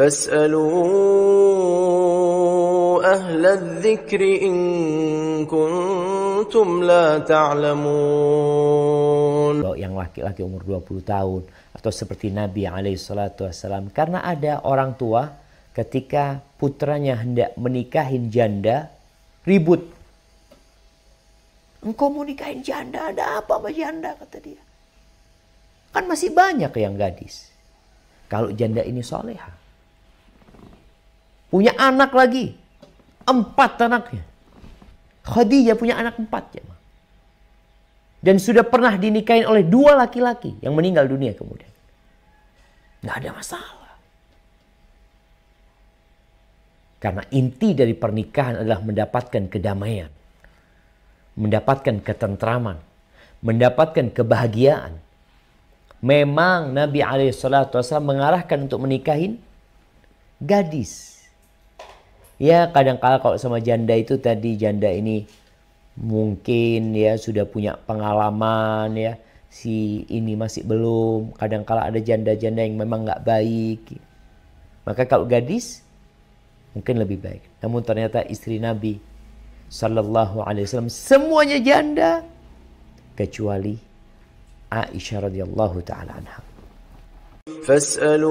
فاسألوا أهل الذكر إن كنتم la تعلمون Kalau yang laki-laki umur 20 tahun atau seperti Nabi alaihi salatu wasallam karena ada orang tua ketika putranya hendak menikahin janda ribut. Engkau mau nikahin janda ada apa sama janda kata dia. Kan masih banyak yang gadis. Kalau janda ini soleha Punya anak lagi. Empat anaknya. Khadijah punya anak empat. Ya. Dan sudah pernah dinikahin oleh dua laki-laki yang meninggal dunia kemudian. Nggak ada masalah. Karena inti dari pernikahan adalah mendapatkan kedamaian. Mendapatkan ketentraman. Mendapatkan kebahagiaan. Memang Nabi SAW mengarahkan untuk menikahin gadis ya kadangkala kalau sama janda itu tadi janda ini mungkin ya sudah punya pengalaman ya si ini masih belum kadangkala ada janda-janda yang memang nggak baik maka kalau gadis mungkin lebih baik namun ternyata istri Nabi Shallallahu Alaihi Wasallam semuanya janda kecuali Aisyah radhiyallahu taala anha. Fas'alu